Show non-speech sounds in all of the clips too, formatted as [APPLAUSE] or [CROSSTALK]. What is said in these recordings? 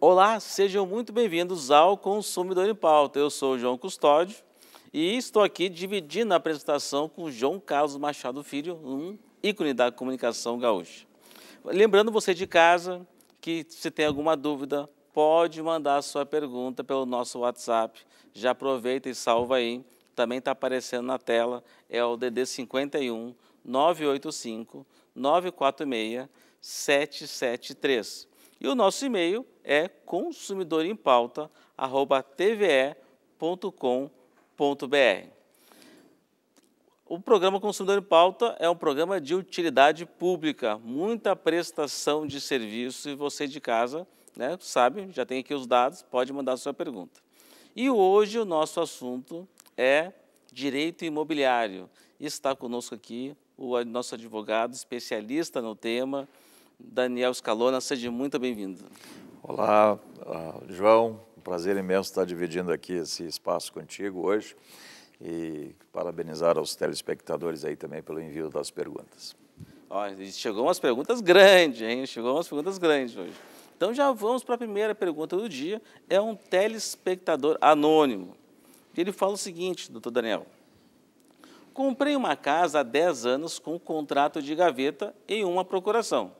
Olá, sejam muito bem-vindos ao Consumidor em Pauta. Eu sou o João Custódio e estou aqui dividindo a apresentação com João Carlos Machado Filho, um ícone da comunicação gaúcha. Lembrando você de casa que se tem alguma dúvida, pode mandar a sua pergunta pelo nosso WhatsApp. Já aproveita e salva aí. Também está aparecendo na tela. É o DD 51 985 946 773. E o nosso e-mail é consumidorempauta@tve.com.br. O programa Consumidor em Pauta é um programa de utilidade pública, muita prestação de serviço e você de casa né, sabe, já tem aqui os dados, pode mandar a sua pergunta. E hoje o nosso assunto é direito imobiliário. Está conosco aqui o nosso advogado especialista no tema, Daniel Scalona. Seja muito bem-vindo. Olá, ah, João. Um prazer imenso estar dividindo aqui esse espaço contigo hoje e parabenizar aos telespectadores aí também pelo envio das perguntas. chegou umas perguntas grandes, hein? Chegou umas perguntas grandes hoje. Então já vamos para a primeira pergunta do dia. É um telespectador anônimo. Ele fala o seguinte, doutor Daniel. Comprei uma casa há 10 anos com contrato de gaveta e uma procuração.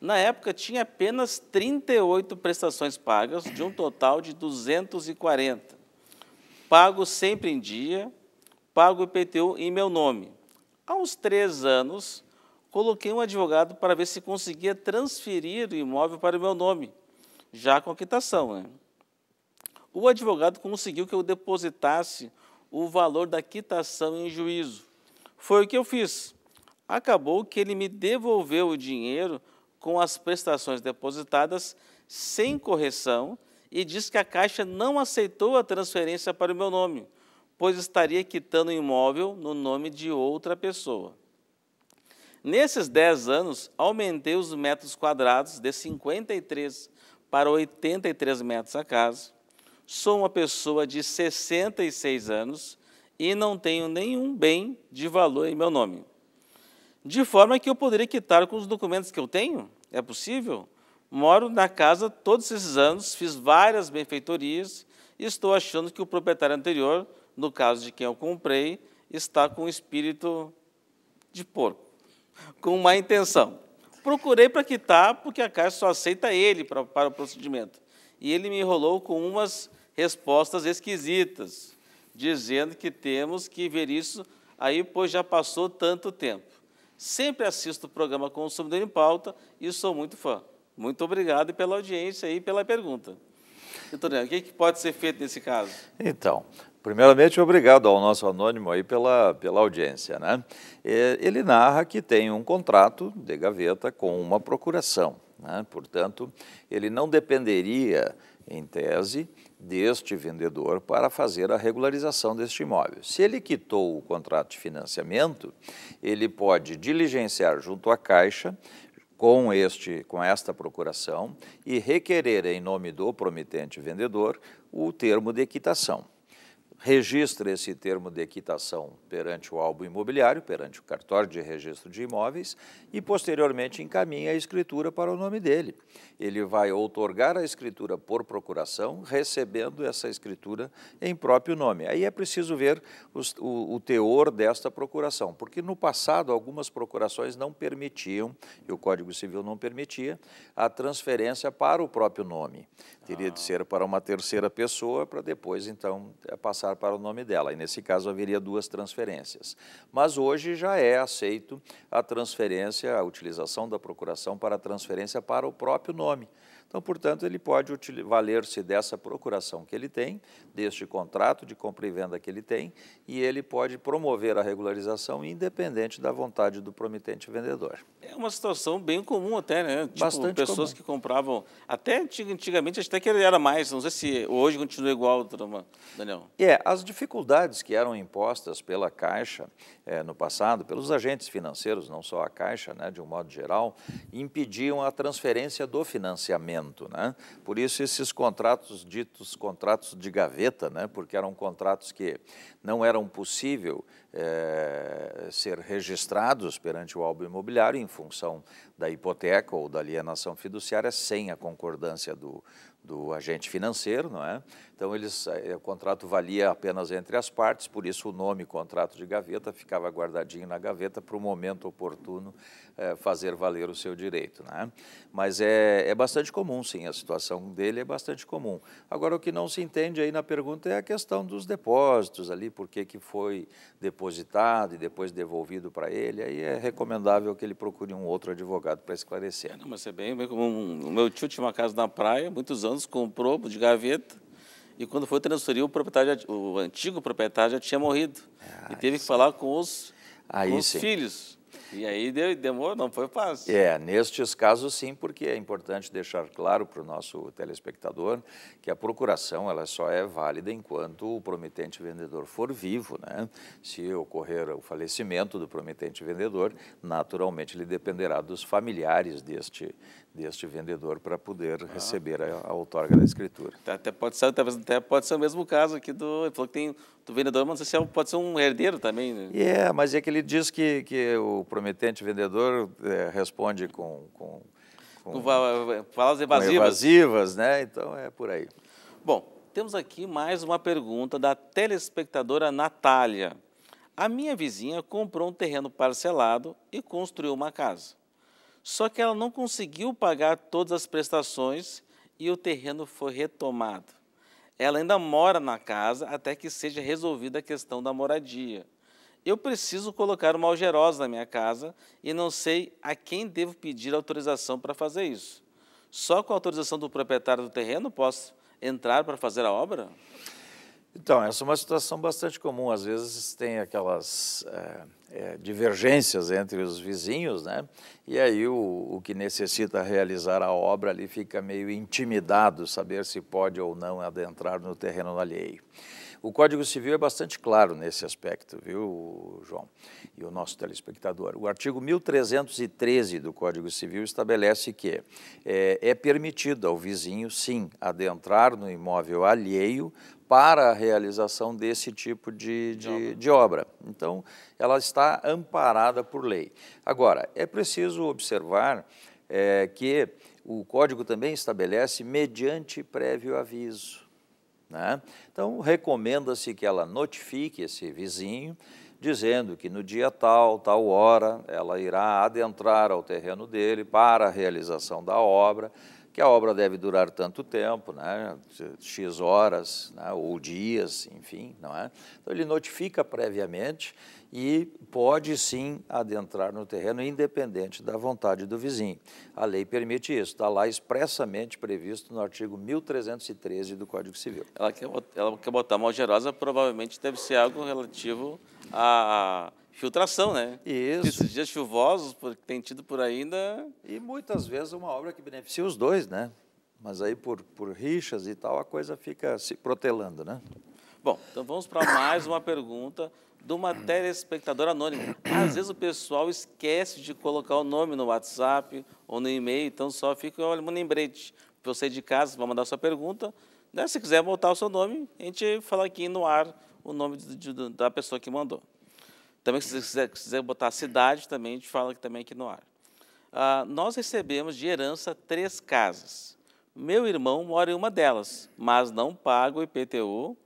Na época, tinha apenas 38 prestações pagas, de um total de 240. Pago sempre em dia, pago IPTU em meu nome. Há uns três anos, coloquei um advogado para ver se conseguia transferir o imóvel para o meu nome, já com a quitação. Né? O advogado conseguiu que eu depositasse o valor da quitação em juízo. Foi o que eu fiz. Acabou que ele me devolveu o dinheiro com as prestações depositadas sem correção e diz que a Caixa não aceitou a transferência para o meu nome, pois estaria quitando o imóvel no nome de outra pessoa. Nesses 10 anos, aumentei os metros quadrados de 53 para 83 metros a casa. Sou uma pessoa de 66 anos e não tenho nenhum bem de valor em meu nome. De forma que eu poderia quitar com os documentos que eu tenho? É possível? Moro na casa todos esses anos, fiz várias benfeitorias e estou achando que o proprietário anterior, no caso de quem eu comprei, está com espírito de porco com má intenção. Procurei para quitar, porque a Caixa só aceita ele pra, para o procedimento. E ele me enrolou com umas respostas esquisitas, dizendo que temos que ver isso aí, pois já passou tanto tempo. Sempre assisto o programa Consumidor em Pauta e sou muito fã. Muito obrigado pela audiência e pela pergunta. Doutor, o que, é que pode ser feito nesse caso? Então, Primeiramente, obrigado ao nosso anônimo aí pela, pela audiência. Né? É, ele narra que tem um contrato de gaveta com uma procuração. Né? Portanto, ele não dependeria, em tese, deste vendedor para fazer a regularização deste imóvel. Se ele quitou o contrato de financiamento, ele pode diligenciar junto à Caixa com, este, com esta procuração e requerer, em nome do promitente vendedor, o termo de quitação registra esse termo de equitação perante o álbum imobiliário, perante o cartório de registro de imóveis e, posteriormente, encaminha a escritura para o nome dele. Ele vai outorgar a escritura por procuração, recebendo essa escritura em próprio nome. Aí é preciso ver os, o, o teor desta procuração, porque no passado algumas procurações não permitiam, e o Código Civil não permitia, a transferência para o próprio nome. Teria de ah. ser para uma terceira pessoa, para depois, então, é passar passar para o nome dela. E nesse caso haveria duas transferências. Mas hoje já é aceito a transferência, a utilização da procuração para a transferência para o próprio nome. Então, portanto, ele pode valer-se dessa procuração que ele tem, deste contrato de compra e venda que ele tem, e ele pode promover a regularização independente da vontade do promitente vendedor. É uma situação bem comum até, né? Tipo, Bastante pessoas comum. que compravam, até antigamente, até que era mais, não sei se hoje continua igual, Daniel. É, as dificuldades que eram impostas pela Caixa é, no passado, pelos agentes financeiros, não só a Caixa, né, de um modo geral, impediam a transferência do financiamento momento. Né? Por isso, esses contratos ditos contratos de gaveta, né? porque eram contratos que não eram possível é, ser registrados perante o álbum imobiliário em função da hipoteca ou da alienação fiduciária sem a concordância do, do agente financeiro, não é? Então, eles, eh, o contrato valia apenas entre as partes, por isso o nome contrato de gaveta ficava guardadinho na gaveta para o momento oportuno é, fazer valer o seu direito. Né? Mas é, é bastante comum, sim, a situação dele é bastante comum. Agora, o que não se entende aí na pergunta é a questão dos depósitos ali, por que foi depositado e depois devolvido para ele. Aí é recomendável que ele procure um outro advogado para esclarecer. Não, mas é bem, bem comum. O meu tio tinha uma casa na praia, muitos anos comprou de gaveta e quando foi transferir, o, proprietário já, o antigo proprietário já tinha morrido. Ah, e teve que sim. falar com os, aí, com os filhos. E aí deu, demorou, não foi fácil. É, nestes casos sim, porque é importante deixar claro para o nosso telespectador que a procuração ela só é válida enquanto o promitente vendedor for vivo. Né? Se ocorrer o falecimento do promitente vendedor, naturalmente ele dependerá dos familiares deste deste vendedor para poder ah. receber a, a outorga da escritura. Tá, até pode ser, até pode ser o mesmo caso aqui do, ele falou que tem do vendedor, mas se é, pode ser um herdeiro também. Né? É, yeah, mas é que ele diz que, que o prometente vendedor é, responde com, com, com, com evasivas. Com evasivas, né? Então é por aí. Bom, temos aqui mais uma pergunta da telespectadora Natália. A minha vizinha comprou um terreno parcelado e construiu uma casa. Só que ela não conseguiu pagar todas as prestações e o terreno foi retomado. Ela ainda mora na casa até que seja resolvida a questão da moradia. Eu preciso colocar uma algerosa na minha casa e não sei a quem devo pedir autorização para fazer isso. Só com a autorização do proprietário do terreno posso entrar para fazer a obra? Então, essa é uma situação bastante comum. Às vezes tem aquelas é, é, divergências entre os vizinhos, né? E aí o, o, que necessita realizar a obra ali fica meio intimidado, saber se pode ou não adentrar no terreno alheio. O Código Civil é bastante claro nesse aspecto, viu, João? E o nosso telespectador. O artigo 1313 do Código Civil estabelece que é, é permitido ao vizinho, sim, adentrar no imóvel alheio para a realização desse tipo de, de, de, obra. de, obra. Então, ela está amparada por lei. Agora, é preciso observar é, que o código também estabelece mediante prévio aviso. Né? Então, recomenda-se que ela notifique esse vizinho, dizendo que no dia tal, tal hora, ela irá adentrar ao terreno dele para a realização da obra que a obra deve durar tanto tempo, né, x horas né, ou dias, enfim, não é? Então ele notifica previamente e pode sim adentrar no terreno independente da vontade do vizinho. A lei permite isso, está lá expressamente previsto no artigo 1313 do Código Civil. Ela quer, ela quer botar mal gerosa, provavelmente deve ser algo relativo a filtração, né? Isso. Esses dias chuvosos porque tem tido por aí ainda. E muitas vezes uma obra que beneficia os dois, né? Mas aí por, por rixas e tal a coisa fica se protelando, né? Bom, então vamos para mais uma pergunta de uma telespectadora anônima. Às vezes o pessoal esquece de colocar o nome no WhatsApp ou no e-mail, então só fica um lembrete. Você de casa vai mandar sua pergunta. Né? Se quiser botar o seu nome, a gente fala aqui no ar o nome de, de, da pessoa que mandou. Também, se quiser, se quiser botar a cidade, também a gente fala também aqui no ar. Ah, nós recebemos de herança três casas. Meu irmão mora em uma delas, mas não paga o IPTU,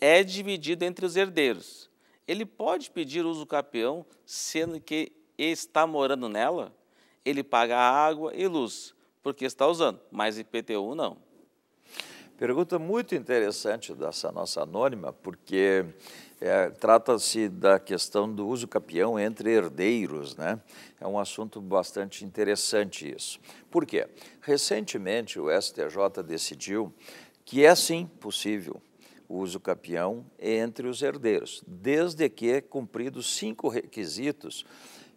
é dividido entre os herdeiros. Ele pode pedir uso capião, sendo que está morando nela? Ele paga água e luz, porque está usando, mas IPTU não. Pergunta muito interessante dessa nossa anônima, porque é, trata-se da questão do uso capião entre herdeiros, né? É um assunto bastante interessante isso. Por quê? Recentemente o STJ decidiu que é sim possível o uso capião entre os herdeiros, desde que cumpridos cinco requisitos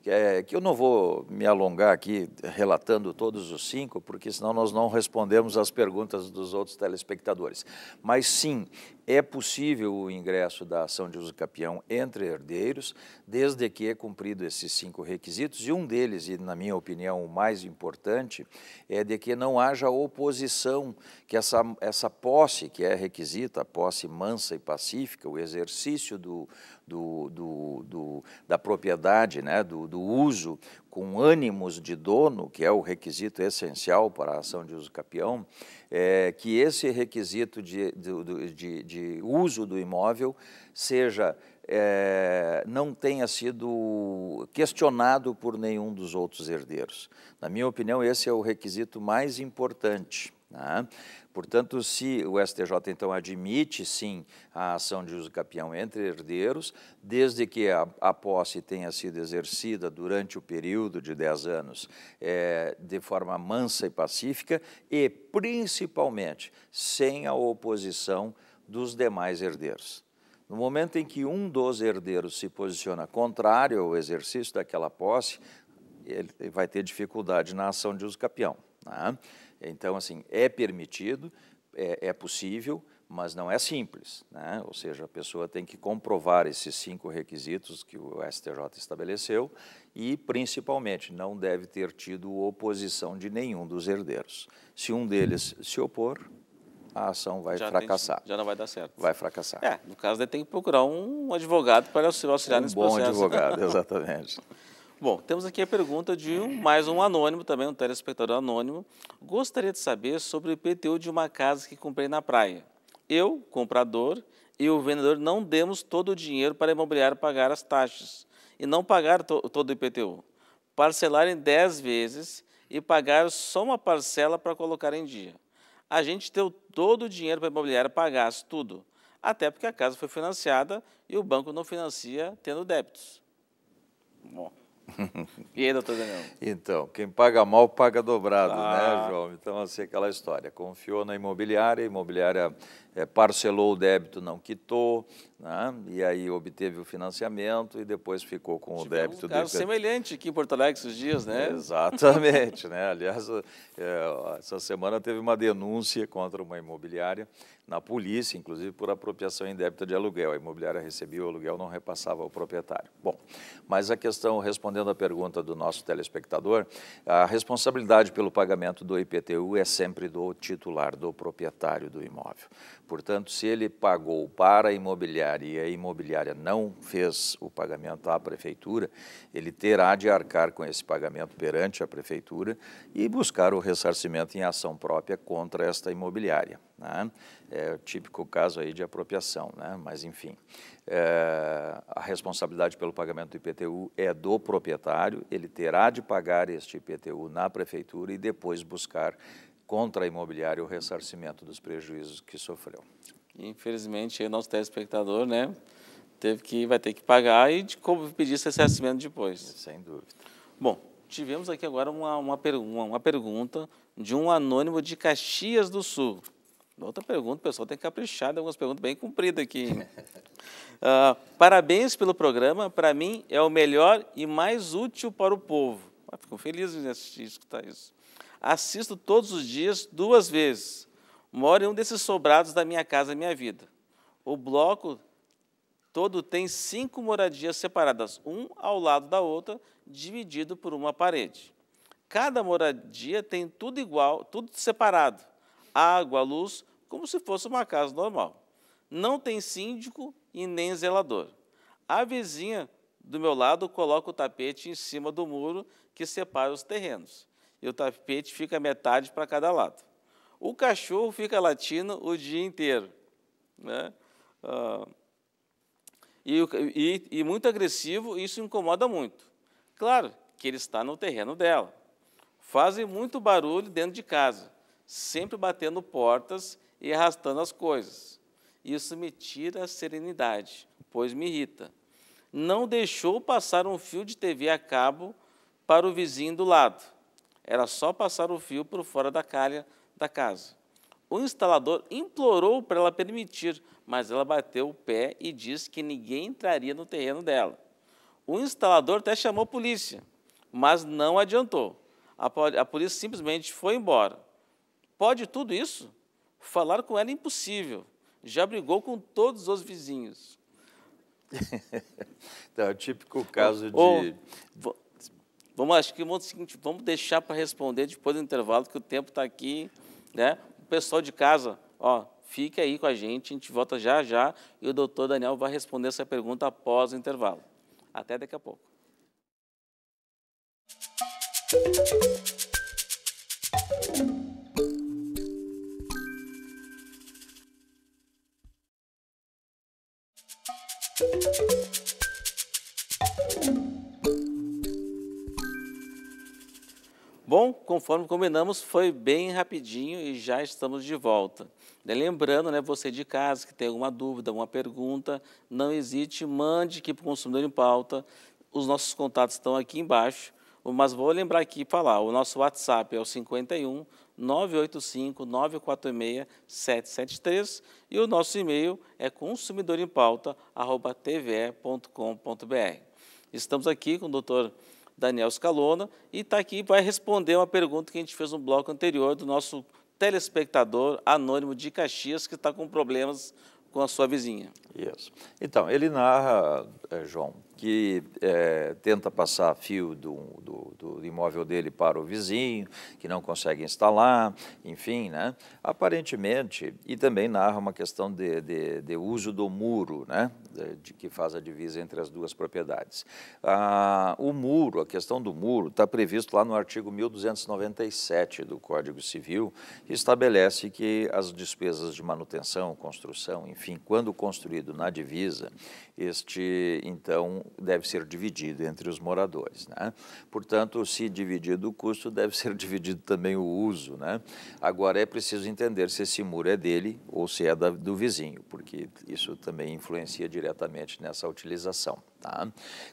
é, que eu não vou me alongar aqui relatando todos os cinco, porque senão nós não respondemos às perguntas dos outros telespectadores. Mas sim, é possível o ingresso da ação de uso capião entre herdeiros, desde que é cumprido esses cinco requisitos, e um deles, e na minha opinião o mais importante, é de que não haja oposição, que essa, essa posse que é requisita, a posse mansa e pacífica, o exercício do, do, do, do da propriedade, né, do, do uso, com ânimos de dono, que é o requisito essencial para a ação de uso capião, é, que esse requisito de, de, de, de uso do imóvel seja é, não tenha sido questionado por nenhum dos outros herdeiros. Na minha opinião, esse é o requisito mais importante. Né? Portanto, se o STJ então admite sim a ação de uso capião entre herdeiros, desde que a, a posse tenha sido exercida durante o período de 10 anos é, de forma mansa e pacífica e principalmente sem a oposição dos demais herdeiros. No momento em que um dos herdeiros se posiciona contrário ao exercício daquela posse, ele vai ter dificuldade na ação de uso capião. Né? Então, assim, é permitido, é, é possível, mas não é simples. Né? Ou seja, a pessoa tem que comprovar esses cinco requisitos que o STJ estabeleceu e, principalmente, não deve ter tido oposição de nenhum dos herdeiros. Se um deles se opor, a ação vai já fracassar. Tem, já não vai dar certo. Vai fracassar. É, no caso, tem que procurar um advogado para auxiliar um nesse processo. Um bom advogado, [LAUGHS] exatamente. Bom, temos aqui a pergunta de um, mais um anônimo também, um telespectador anônimo. Gostaria de saber sobre o IPTU de uma casa que comprei na praia. Eu, comprador, e o vendedor não demos todo o dinheiro para imobiliário pagar as taxas e não pagar to todo o IPTU. Parcelar em 10 vezes e pagar só uma parcela para colocar em dia. A gente deu todo o dinheiro para a imobiliária pagar tudo, até porque a casa foi financiada e o banco não financia tendo débitos. Bom. [LAUGHS] E aí, doutor Daniel? Então, quem paga mal, paga dobrado, né, ah. né, João? Então, assim, aquela história. Confiou na imobiliária, a imobiliária é, parcelou o débito, não quitou, né? e aí obteve o financiamento e depois ficou com Tivemos o débito. Um caso de... semelhante aqui em Porto Alegre esses dias, né? Exatamente, né? Aliás, é, essa semana teve uma denúncia contra uma imobiliária na polícia, inclusive por apropriação indébita de aluguel. A imobiliária recebia o aluguel, não repassava ao proprietário. Bom, mas a questão, respondendo à pergunta do nosso telespectador, a responsabilidade pelo pagamento do IPTU é sempre do titular, do proprietário do imóvel. Portanto, se ele pagou para a imobiliária e a imobiliária não fez o pagamento à prefeitura, ele terá de arcar com esse pagamento perante a prefeitura e buscar o ressarcimento em ação própria contra esta imobiliária. Né? É o típico caso aí de apropriação, né? mas enfim. É, a responsabilidade pelo pagamento do IPTU é do proprietário, ele terá de pagar este IPTU na prefeitura e depois buscar contra a imobiliária o ressarcimento dos prejuízos que sofreu. Infelizmente, o nosso telespectador, né, teve que vai ter que pagar e de como pedir esse ressarcimento depois. Sem dúvida. Bom, tivemos aqui agora uma, uma, uma pergunta de um anônimo de Caxias do Sul. Outra pergunta, o pessoal tem caprichado, algumas perguntas bem compridas aqui. uh, [LAUGHS] parabéns pelo programa, para mim é o melhor e mais útil para o povo. Ah, fico feliz em assistir, escutar isso assisto todos os dias duas vezes. Moro em um desses sobrados da minha casa, minha vida. O bloco todo tem cinco moradias separadas, um ao lado da outra, dividido por uma parede. Cada moradia tem tudo igual, tudo separado. Água, luz, como se fosse uma casa normal. Não tem síndico e nem zelador. A vizinha do meu lado coloca o tapete em cima do muro que separa os terrenos e o tapete fica metade para cada lado. O cachorro fica latindo o dia inteiro. Né? Ah, e, e, e, muito agressivo, isso incomoda muito. Claro que ele está no terreno dela. Fazem muito barulho dentro de casa, sempre batendo portas e arrastando as coisas. Isso me tira a serenidade, pois me irrita. Não deixou passar um fio de TV a cabo para o vizinho do lado era só passar o fio por fora da calha da casa. O instalador implorou para ela permitir, mas ela bateu o pé e disse que ninguém entraria no terreno dela. O instalador até chamou a polícia, mas não adiantou. A polícia simplesmente foi embora. Pode tudo isso? Falar com ela é impossível. Já brigou com todos os vizinhos. [LAUGHS] então, é o típico caso de. Ou, Vamos, acho que vamos, é seguinte, vamos deixar para responder depois do intervalo, que o tempo está aqui. Né? O pessoal de casa, ó, fica aí com a gente, a gente volta já já e o doutor Daniel vai responder essa pergunta após o intervalo. Até daqui a pouco. Bom, conforme combinamos, foi bem rapidinho e já estamos de volta. Né, lembrando, né, você de casa que tem alguma dúvida, alguma pergunta, não hesite, mande aqui para o Consumidor em Pauta. Os nossos contatos estão aqui embaixo, mas vou lembrar aqui e falar, o nosso WhatsApp é o 51 985 946 773 e o nosso e-mail é consumidorempauta.tve.com.br. Estamos aqui com o doutor Daniel Scalona, e está aqui para responder uma pergunta que a gente fez no bloco anterior do nosso telespectador anônimo de Caxias, que está com problemas com a sua vizinha. Isso. Então, ele narra, eh, João, que é, tenta passar fio do, do, do, imóvel dele para o vizinho, que não consegue instalar, enfim, né? Aparentemente, e também narra uma questão de, de, de uso do muro, né? De, de, que faz a divisa entre as duas propriedades. Ah, o muro, a questão do muro, está previsto lá no artigo 1297 do Código Civil, que estabelece que as despesas de manutenção, construção, enfim, quando construído na divisa, este, então, deve ser dividido entre os moradores. Né? Portanto, se dividido o custo, deve ser [LAUGHS] dividido também o uso. Né? Agora, é preciso entender se esse muro é dele ou se é da, do vizinho, porque isso também influencia diretamente nessa utilização. Tá?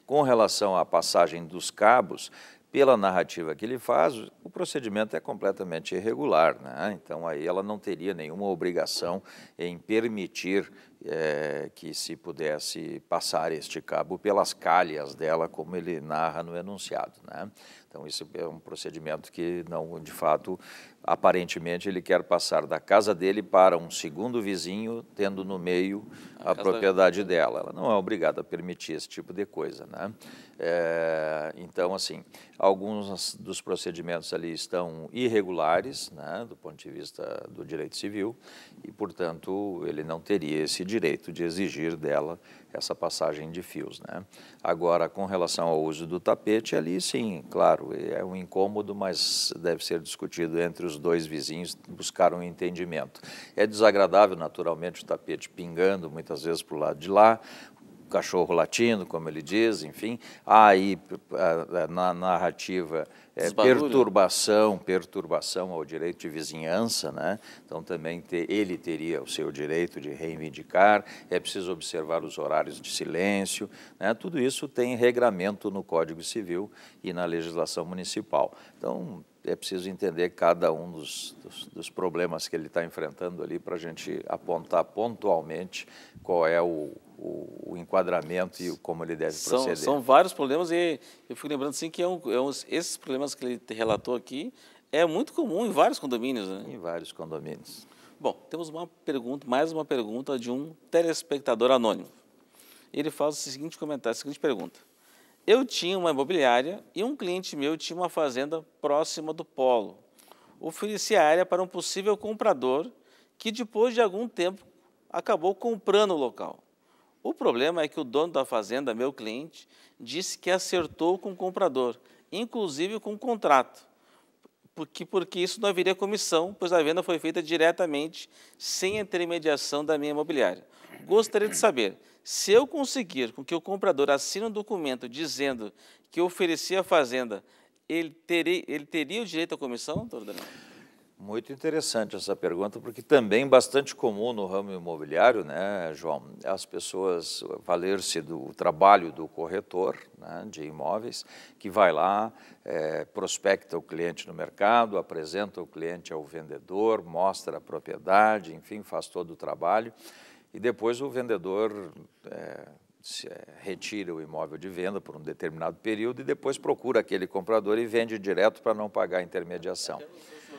Com relação à passagem dos cabos, pela narrativa que ele faz, o procedimento é completamente irregular. Né? Então, aí ela não teria nenhuma obrigação em permitir é, que se pudesse passar este cabo pelas calhas dela, como ele narra no enunciado. Né? Então, isso é um procedimento que, não, de fato, aparentemente ele quer passar da casa dele para um segundo vizinho, tendo no meio a, a propriedade dela. Ela não é obrigada a permitir esse tipo de coisa. Né? É, então, assim, alguns dos procedimentos ali estão irregulares, né, do ponto de vista do direito civil, e, portanto, ele não teria esse direito de exigir dela essa passagem de fios. Né? Agora, com relação ao uso do tapete, ali sim, claro, é um incômodo, mas deve ser discutido entre os dois vizinhos, buscar um entendimento. É desagradável, naturalmente, o tapete pingando muitas vezes para o lado de lá, cachorro latindo, como ele diz, enfim. Há aí eh, eh, na narrativa é, perturbação, perturbação ao direito de vizinhança, né? Então também ele teria o seu direito de reivindicar. É preciso observar os horários de silêncio, né? Tudo isso tem regramento no Código Civil e na legislação municipal. Então é preciso entender cada um dos, dos, dos problemas que ele está enfrentando ali para a gente apontar pontualmente qual é o, o, o, enquadramento e como ele deve são, proceder. São vários problemas e eu fico lembrando assim, que é um, é um, esses problemas que ele relatou aqui é muito comum em vários condomínios. Né? Em vários condomínios. Bom, temos uma pergunta, mais uma pergunta de um telespectador anônimo. Ele faz o seguinte comentário, a seguinte pergunta. Eu tinha uma imobiliária e um cliente meu tinha uma fazenda próxima do polo. Ofereci a área para um possível comprador que, depois de algum tempo, acabou comprando o local. O problema é que o dono da fazenda, meu cliente, disse que acertou com o comprador, inclusive com o contrato, porque, porque isso não haveria comissão, pois a venda foi feita diretamente, sem intermediação da minha imobiliária. Gostaria de saber, se eu conseguir com que o comprador assine um documento dizendo que oferecia a fazenda, ele, terei, ele teria o direito à comissão, doutor Daniel? Muito interessante essa pergunta, porque também bastante comum no ramo imobiliário, né, João? As pessoas valer-se do trabalho do corretor né, de imóveis, que vai lá, é, prospecta o cliente no mercado, apresenta o cliente ao vendedor, mostra a propriedade, enfim, faz todo o trabalho, e depois o vendedor é, se, é, retira o imóvel de venda por um determinado período e depois procura aquele comprador e vende direto para não pagar a intermediação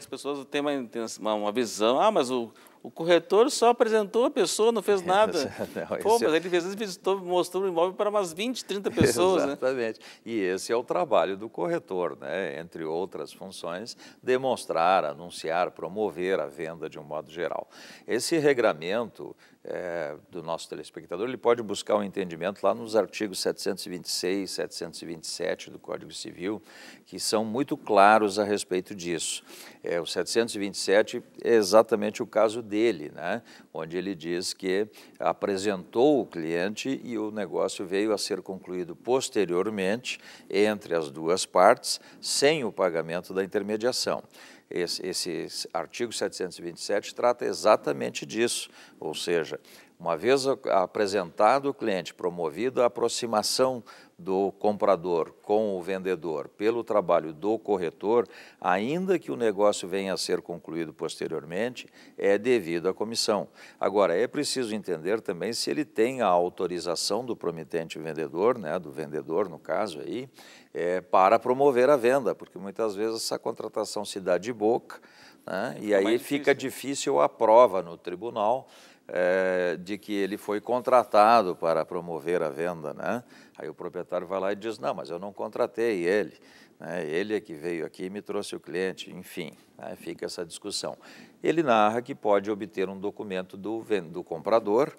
as pessoas têm uma, uma visão, ah, mas o, o corretor só apresentou a pessoa, não fez [LAUGHS] é, nada. [LAUGHS] não, Pô, mas é ele fez isso, visitou, mostrou o imóvel para umas 20, 30 [LAUGHS] pessoas. Né? Exatamente. Né? E esse é o trabalho do corretor, né? entre outras funções, demonstrar, anunciar, promover a venda de um modo geral. Esse regramento é, do nosso telespectador, ele pode buscar o um entendimento lá nos artigos 726, 727 do Código Civil, que são muito claros a respeito disso. É, o 727 é exatamente o caso dele, né? onde ele diz que apresentou o cliente e o negócio veio a ser concluído posteriormente entre as duas partes, sem o pagamento da intermediação. Esse, esse, artigo 727 trata exatamente disso, ou seja, uma vez apresentado o cliente, promovido a aproximação do comprador com o vendedor pelo trabalho do corretor, ainda que o negócio venha a ser concluído posteriormente, é devido à comissão. Agora, é preciso entender também se ele tem a autorização do promitente vendedor, né, do vendedor no caso aí, é, para promover a venda, porque muitas vezes essa contratação se dá de boca, né? É, e aí difícil. fica difícil a prova no tribunal é, de que ele foi contratado para promover a venda. Né? Aí o proprietário vai lá e diz, não, mas eu não contratei ele. Né? Ele é que veio aqui e me trouxe o cliente. Enfim, né? fica essa discussão. Ele narra que pode obter um documento do, do comprador,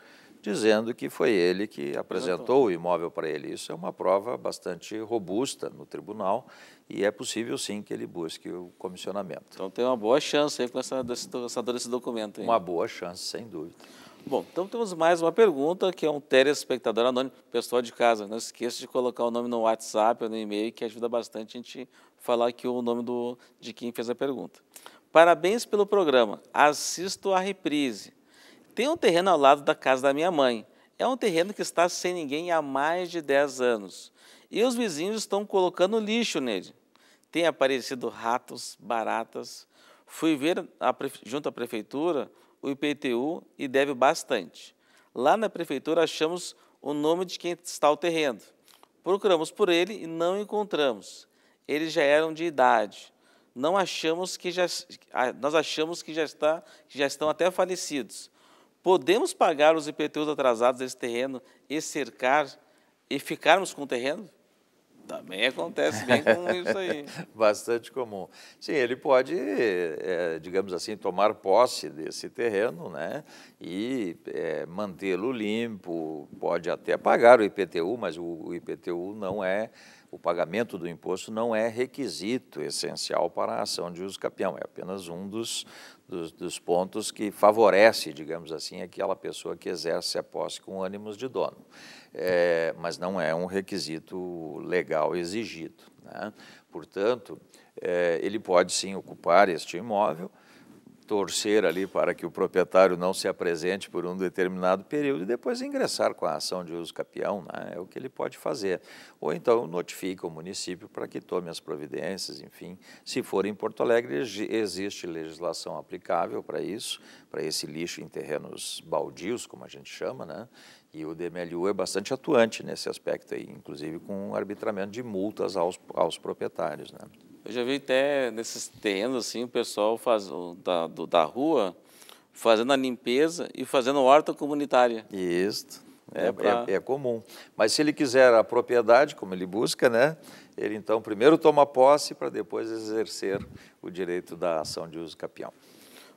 dizendo que foi ele que apresentou o imóvel para ele. Isso é uma prova bastante robusta no tribunal e é possível sim que ele busque o comissionamento. Então tem uma boa chance aí com essa, essa desse documento. Hein? Uma boa chance, sem dúvida. Bom, então temos mais uma pergunta que é um telespectador anônimo, pessoal de casa. Não esqueça de colocar o nome no WhatsApp ou no e-mail, que ajuda bastante a gente falar aqui o nome do, de quem fez a pergunta. Parabéns pelo programa. Assisto a reprise. Tem um terreno ao lado da casa da minha mãe. É um terreno que está sem ninguém há mais de 10 anos. E os vizinhos estão colocando lixo nele. Tem aparecido ratos, baratas. Fui ver a, junto à prefeitura o IPTU e deve bastante. Lá na prefeitura achamos o nome de quem está o terreno. Procuramos por ele e não encontramos. Eles já eram de idade. Não achamos que já, nós achamos que já, está, que já estão até falecidos. Podemos pagar os IPTUs atrasados desse terreno e cercar e ficarmos com o terreno? Também acontece bem com [LAUGHS] isso aí. Bastante comum. Sim, ele pode, é, digamos assim, tomar posse desse terreno né, e é, mantê-lo limpo, pode até pagar o IPTU, mas o, o IPTU não é o pagamento do imposto não é requisito essencial para a ação de uso capião, é apenas um dos, dos, dos pontos que favorece, digamos assim, aquela pessoa que exerce a posse com ânimos de dono. É, mas não é um requisito legal exigido. Né? Portanto, é, ele pode sim ocupar este imóvel, torcer ali para que o proprietário não se apresente por um determinado período e depois ingressar com a ação de uso capião, né? é o que ele pode fazer. Ou então notifica o município para que tome as providências, enfim. Se for em Porto Alegre, existe legislação aplicável para isso, para esse lixo em terrenos baldios, como a gente chama, né? E o DMLU é bastante atuante nesse aspecto aí, inclusive com arbitramento de multas aos, aos proprietários, né? Eu já vi até nesses terrenos, assim, o pessoal faz, da, do, da rua fazendo a limpeza e fazendo horta comunitária. Isso. É, é, pra... é, é, comum. Mas se ele quiser a propriedade, como ele busca, né? Ele então primeiro toma posse para depois exercer o direito da ação de uso capião.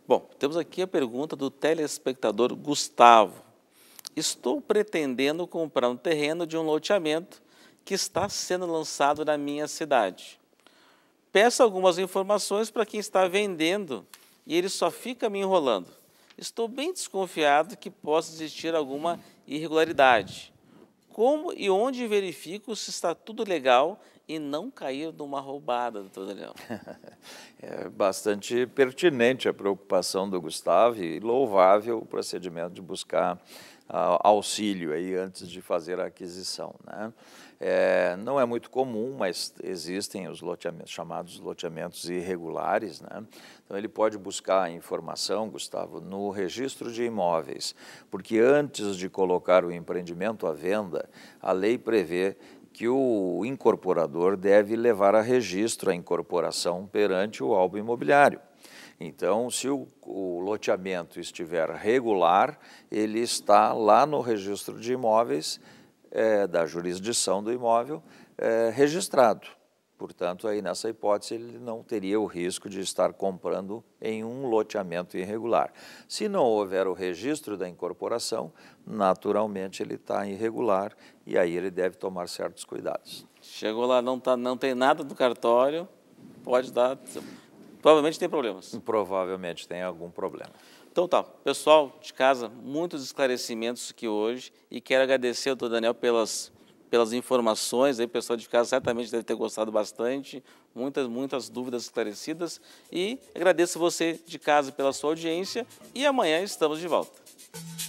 Bom, temos aqui a pergunta do telespectador Gustavo. Estou pretendendo comprar um terreno de um loteamento que está sendo lançado na minha cidade peço algumas informações para quem está vendendo e ele só fica me enrolando. Estou bem desconfiado que possa existir alguma irregularidade. Como e onde verifico se está tudo legal e não cair numa roubada, doutor Daniel. [LAUGHS] é bastante pertinente a preocupação do Gustavo e louvável o procedimento de buscar ah, auxílio aí antes de fazer a aquisição. Né? É, não é muito comum, mas existem os loteamentos, chamados loteamentos irregulares. Né? Então, ele pode buscar informação, Gustavo, no registro de imóveis, porque antes de colocar o empreendimento à venda, a lei prevê que o incorporador deve levar a registro a incorporação perante o álbum imobiliário. Então, se o, o, loteamento estiver regular, ele está lá no registro de imóveis é, da jurisdição do imóvel é, registrado. Portanto, aí nessa hipótese ele não teria o risco de estar comprando em um loteamento irregular. Se não houver o registro da incorporação, naturalmente ele está irregular e aí ele deve tomar certos cuidados. Chegou lá, não, tá, não tem nada do cartório, pode dar... Provavelmente tem problemas. Provavelmente tem algum problema. Então tá, pessoal de casa, muitos esclarecimentos aqui hoje e quero agradecer ao doutor Daniel pelas pelas informações, aí o pessoal de casa certamente deve ter gostado bastante, muitas, muitas dúvidas esclarecidas e agradeço você de casa pela sua audiência e amanhã estamos de volta.